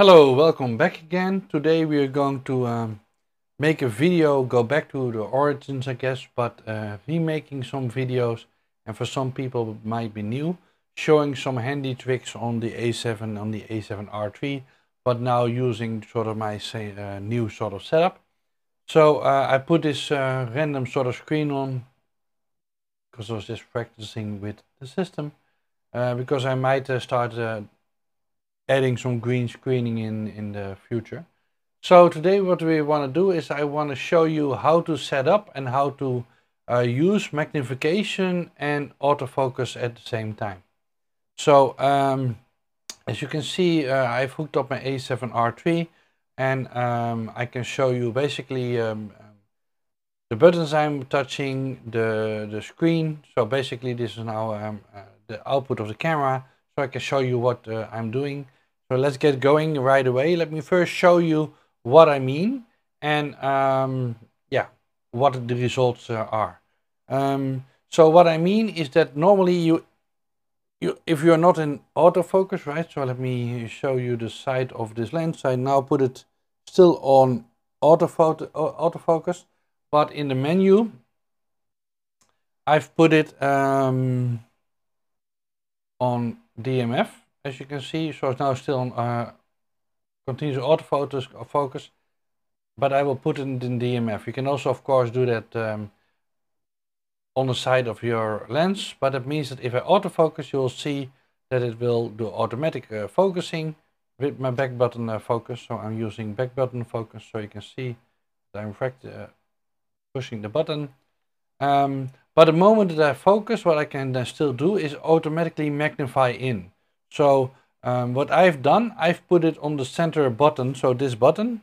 Hello, welcome back again. Today we are going to um, make a video, go back to the origins I guess, but uh, remaking some videos and for some people it might be new, showing some handy tricks on the A7, on the A7R3, but now using sort of my say, uh, new sort of setup. So uh, I put this uh, random sort of screen on because I was just practicing with the system uh, because I might uh, start adding some green screening in, in the future. So today what we want to do is I want to show you how to set up and how to uh, use magnification and autofocus at the same time. So um, as you can see uh, I've hooked up my A7R three, and um, I can show you basically um, the buttons I'm touching, the, the screen. So basically this is now um, uh, the output of the camera so I can show you what uh, I'm doing. So let's get going right away. Let me first show you what I mean and um, yeah, what the results uh, are. Um, so what I mean is that normally you, you, if you're not in autofocus, right? So let me show you the side of this lens. I now put it still on autofocus, uh, autofocus but in the menu, I've put it um, on DMF as you can see, so it's now still uh, eh, continuous autofocus, focus, but I will put it in DMF. You can also, of course, do that um, on the side of your lens, but it means that if I autofocus, you'll see that it will do automatic uh, focusing with my back button uh, focus. So I'm using back button focus, so you can see that I'm pushing the button. Um, but the moment that I focus, what I can then still do is automatically magnify in. So um, what I've done, I've put it on the center button, so this button.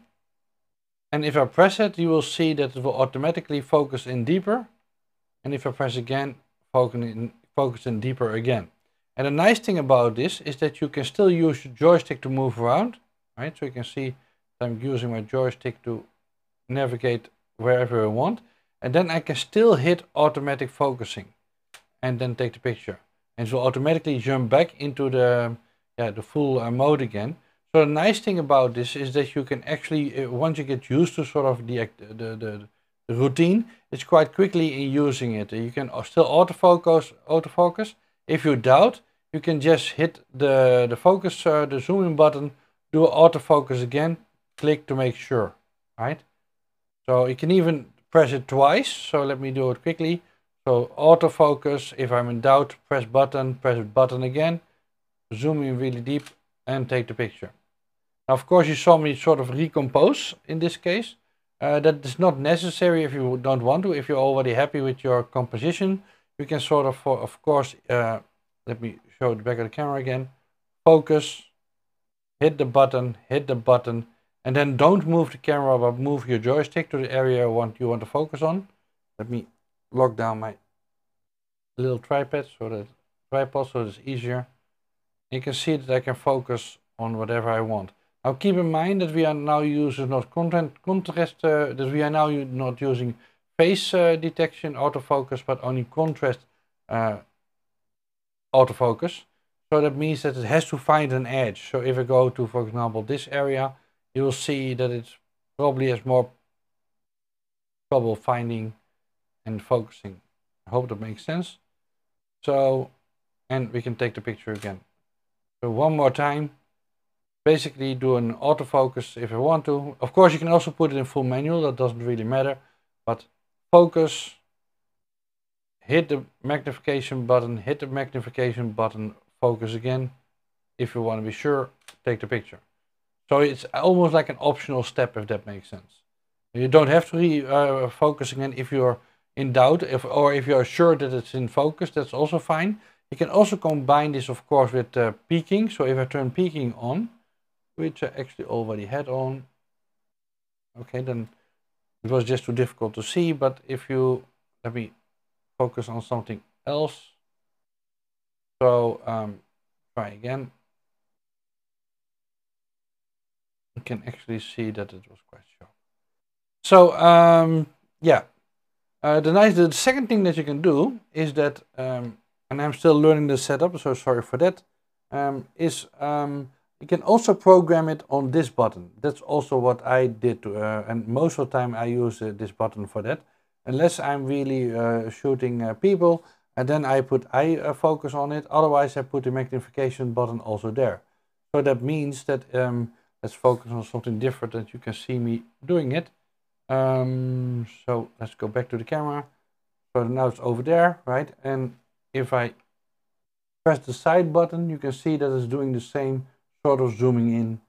And if I press it, you will see that it will automatically focus in deeper. And if I press again, focus in, focus in deeper again. And the nice thing about this is that you can still use your joystick to move around. Right? So you can see I'm using my joystick to navigate wherever I want. And then I can still hit automatic focusing and then take the picture and it will automatically jump back into the, yeah, the full uh, mode again. So the nice thing about this is that you can actually, uh, once you get used to sort of the, the, the, the routine, it's quite quickly in using it. You can still autofocus, autofocus. If you doubt, you can just hit the, the focus, uh, the zooming button, do autofocus again, click to make sure, right? So you can even press it twice. So let me do it quickly. So autofocus, if I'm in doubt, press button, press button again, zoom in really deep and take the picture. Now, of course, you saw me sort of recompose in this case. Uh, that is not necessary if you don't want to. If you're already happy with your composition, you can sort of, of course, uh, let me show the back of the camera again. Focus, hit the button, hit the button, and then don't move the camera, but move your joystick to the area you want, you want to focus on. Let me lock down my little tripod so that tripod so it's easier. You can see that I can focus on whatever I want. Now keep in mind that we are now using not content contrast, uh, that we are now not using face uh, detection autofocus, but only contrast uh, autofocus. So that means that it has to find an edge. So if I go to, for example, this area, you will see that it probably has more trouble finding and focusing. I hope that makes sense. So, and we can take the picture again. So one more time, basically do an autofocus if you want to. Of course, you can also put it in full manual. That doesn't really matter, but focus, hit the magnification button, hit the magnification button, focus again. If you want to be sure, take the picture. So it's almost like an optional step, if that makes sense. You don't have to re uh, focus again if you're in doubt if, or if you're sure that it's in focus, that's also fine. You can also combine this, of course, with uh, peaking. So if I turn peaking on, which I actually already had on, okay, then it was just too difficult to see. But if you, let me focus on something else. So um, try again. You can actually see that it was quite sharp. So um, yeah, uh, the nice, the second thing that you can do is that, um, and I'm still learning the setup, so sorry for that. Um, is um, you can also program it on this button. That's also what I did, to, uh, and most of the time I use uh, this button for that. Unless I'm really uh, shooting uh, people, and then I put eye focus on it. Otherwise, I put the magnification button also there. So that means that um, let's focus on something different that you can see me doing it. Um, so let's go back to the camera. So now it's over there, right? And if I press the side button, you can see that it's doing the same sort of zooming in.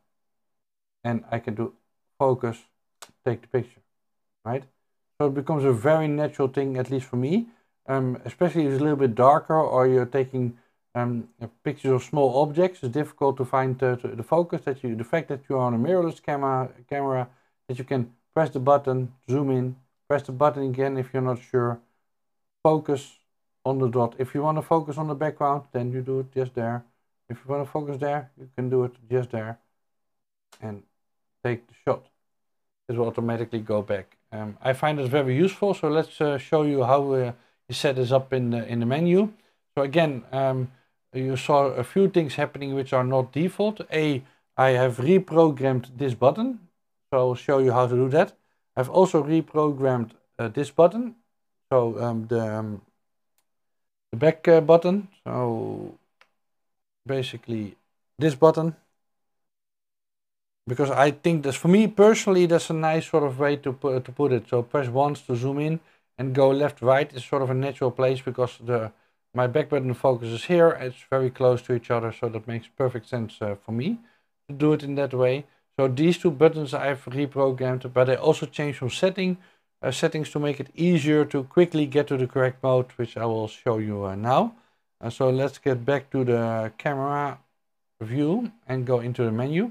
And I can do focus, take the picture, right? So it becomes a very natural thing, at least for me. Um, especially if it's a little bit darker or you're taking um, pictures of small objects, it's difficult to find the focus. That you, the fact that you are on a mirrorless camera, camera that you can press the button, zoom in, press the button again if you're not sure, focus on the dot. If you want to focus on the background, then you do it just there. If you want to focus there, you can do it just there and take the shot. It will automatically go back. Um, I find it very useful, so let's uh, show you how uh, you set this up in the, in the menu. So again, um, you saw a few things happening which are not default. A, I have reprogrammed this button so I will show you how to do that. I've also reprogrammed uh, this button, so um, the, um, the back uh, button, so basically this button, because I think that's, for me personally, that's a nice sort of way to, to put it. So press once to zoom in and go left right is sort of a natural place because the my back button focuses here. It's very close to each other, so that makes perfect sense uh, for me to do it in that way. So these two buttons I've reprogrammed, but I also changed some setting, uh, settings to make it easier to quickly get to the correct mode, which I will show you uh, now. Uh, so let's get back to the camera view and go into the menu.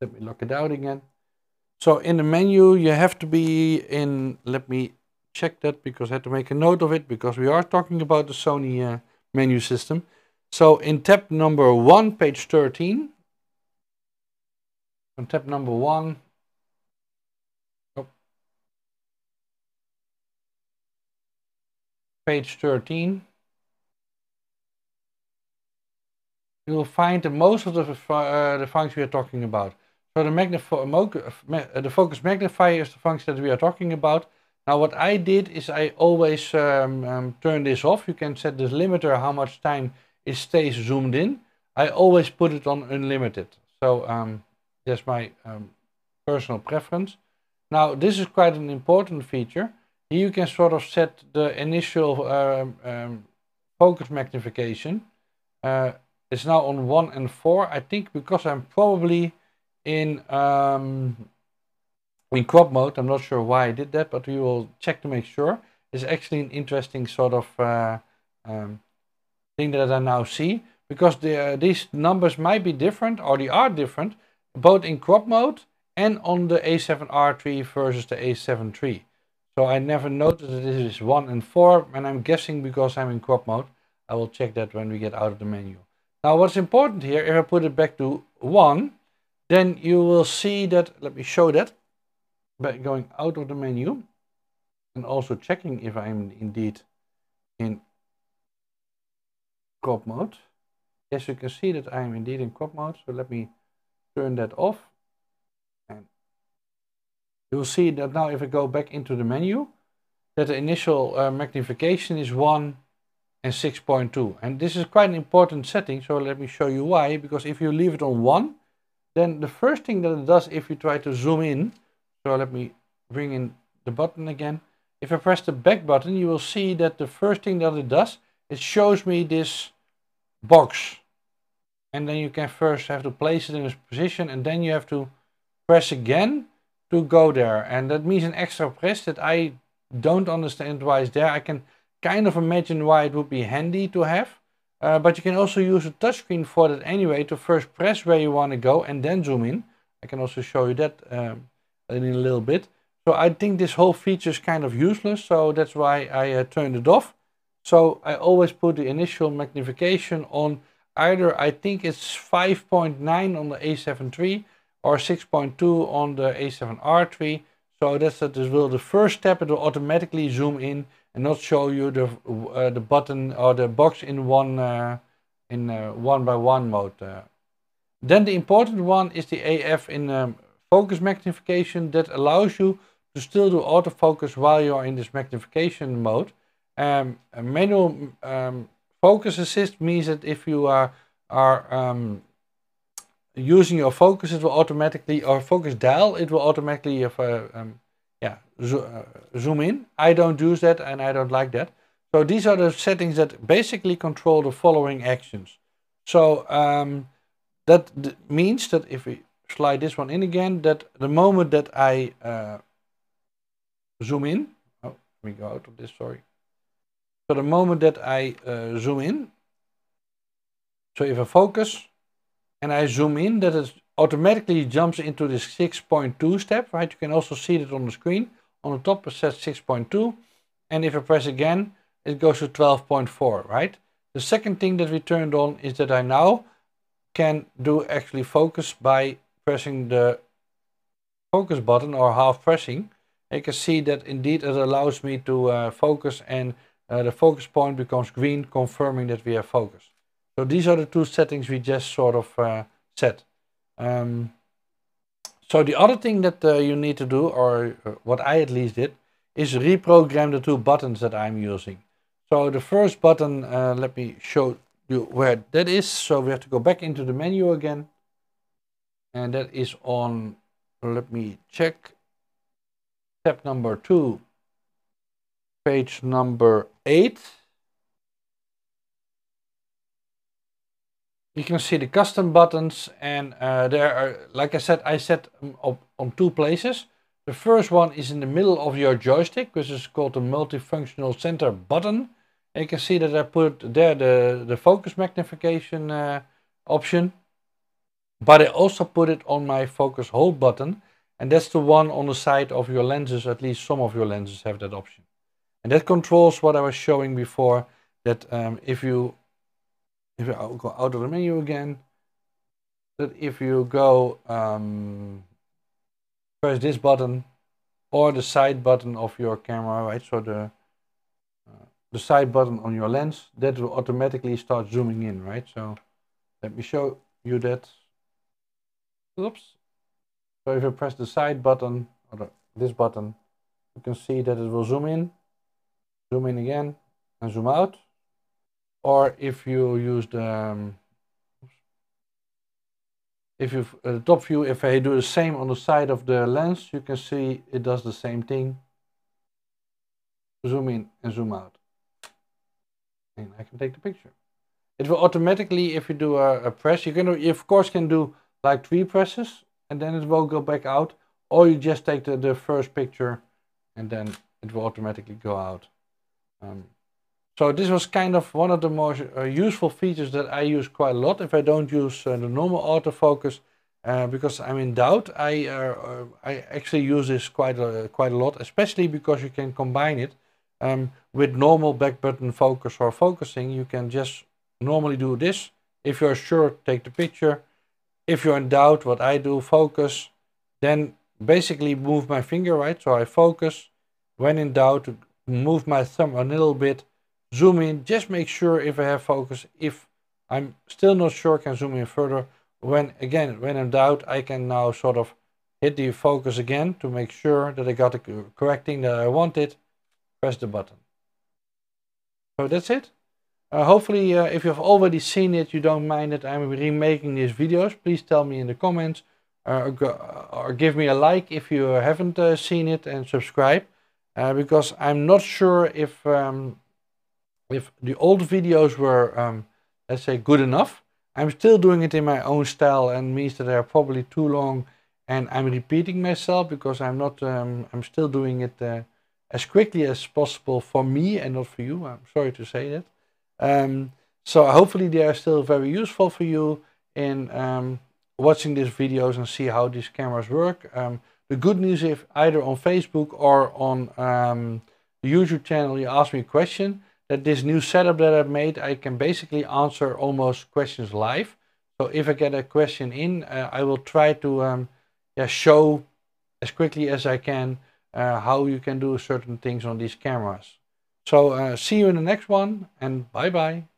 Let me lock it out again. So in the menu, you have to be in, let me check that because I had to make a note of it because we are talking about the Sony uh, menu system. So in tab number one, page 13, on tip number one, oh. page 13, you will find the most of the, uh, the functions we are talking about. So the, uh, uh, uh, the, focus magnifier is the function that we are talking about. Now what I did is I always um, um, turn this off. You can set this limiter how much time it stays zoomed in. I always put it on unlimited. So um, that's my um, personal preference. Now, this is quite an important feature. Here you can sort of set the initial um, um focus magnification. Uh, it's now on 1 and 4, I think, because I'm probably in, um, in crop mode. I'm not sure why I did that, but we will check to make sure. It's actually an interesting sort of uh, um, thing that I now see because the, uh, these numbers might be different or they are different both in crop mode and on the A7R III versus the A7 III. So I never noticed that this is 1 and 4 and I'm guessing because I'm in crop mode. I will check that when we get out of the menu. Now what's important here, if I put it back to 1, then you will see that, let me show that, by going out of the menu and also checking if I'm indeed in crop mode. Yes, you can see that I'm indeed in crop mode, so let me turn that off. And you'll see that now if I go back into the menu, that the initial uh, magnification is 1 and 6.2. And this is quite an important setting, so let me show you why. Because if you leave it on 1, then the first thing that it does if you try to zoom in, so let me bring in the button again. If I press the back button, you will see that the first thing that it does, it shows me this box and then you can first have to place it in a position and then you have to press again to go there and that means an extra press that I don't understand why is there I can kind of imagine why it would be handy to have uh, but you can also use a touchscreen for that anyway to first press where you want to go and then zoom in I can also show you that um, in a little bit so I think this whole feature is kind of useless so that's why I uh, turned it off so I always put the initial magnification on either I think it's 5.9 on the A7 III or 6.2 on the A7R III. So that's that will the first step it will automatically zoom in and not show you the uh, the button or the box in one uh, in uh, one by one mode. Uh. Then the important one is the AF in um, focus magnification that allows you to still do autofocus while you are in this magnification mode. Um, manual um, Focus assist means that if you are, are um, using your focus, it will automatically, or focus dial, it will automatically if, uh, um, yeah, zo uh, zoom in. I don't use that and I don't like that. So these are the settings that basically control the following actions. So um, that means that if we slide this one in again, that the moment that I uh, zoom in, oh, let me go out of this, sorry. So the moment that I uh, eh, zoom in, so if I focus and I zoom in, that it automatically jumps into this 6.2 step, right? You can also see that on the screen. On the top it says 6.2. And if I press again, it goes to 12.4, right? The second thing that we turned on is that I now can do actually focus by pressing the focus button or half pressing. You can see that indeed it allows me to uh, focus and uh, the focus point becomes green, confirming that we have focus. So these are the two settings we just sort of uh, set. Um, so the other thing that uh, you need to do, or what I at least did, is reprogram the two buttons that I'm using. So the first button, let me show you where that is. So we have to go back into the menu again. And that is on, let me check, step number two, page number 8. You can see the custom buttons and uh, there are, like I said, I set up on two places. The first one is in the middle of your joystick, which is called the multifunctional center button. And you can see that I put there the, the focus magnification uh, option. But I also put it on my focus hold button. And that's the one on the side of your lenses, at least some of your lenses have that option. And that controls what I was showing before, that um, if you if you go out of the menu again, that if you go um, press this button or the side button of your camera, right? So the uh, the side button on your lens, that will automatically start zooming in, right? So let me show you that. Oops. So if you press the side button or the, this button, you can see that it will zoom in zoom in again and zoom out. Or if you use the, um, if you uh, the top view, if I do the same on the side of the lens, you can see it does the same thing. Zoom in and zoom out. And I can take the picture. It will automatically, if you do a, a press, you can, you of course, can do like three presses and then it will go back out. Or you just take the, the first picture and then it will automatically go out. Um, so this was kind of one of the more uh, useful features that I use quite a lot if I don't use uh, the normal autofocus uh, because I'm in doubt. I, uh, uh, I actually use this quite a, quite a lot, especially because you can combine it um, with normal back button focus or focusing. You can just normally do this. If you're sure, take the picture. If you're in doubt, what I do, focus, then basically move my finger, right? So I focus. When in doubt, move my thumb a little bit, zoom in, just make sure if I have focus, if I'm still not sure, can zoom in further. When again, when in doubt, I can now sort of hit the focus again to make sure that I got the correct thing that I wanted, press the button. So that's it. Uh, hopefully, uh, if you've already seen it, you don't mind that I'm remaking these videos. Please tell me in the comments uh, or give me a like if you haven't uh, seen it and subscribe uh, because I'm not sure if um, if the old videos were um, let's say good enough. I'm still doing it in my own style and means that they're probably too long and I'm repeating myself because I'm not um, I'm still doing it uh, as quickly as possible for me and not for you. I'm sorry to say that. Um, so hopefully they are still very useful for you in um, watching these videos and see how these cameras work. Um, the good news if either on Facebook or on um, the YouTube channel you ask me a question, that this new setup that I've made, I can basically answer almost questions live. So if I get a question in, uh, I will try to um, yeah, show as quickly as I can uh, how you can do certain things on these cameras. So uh, see you in the next one and bye bye.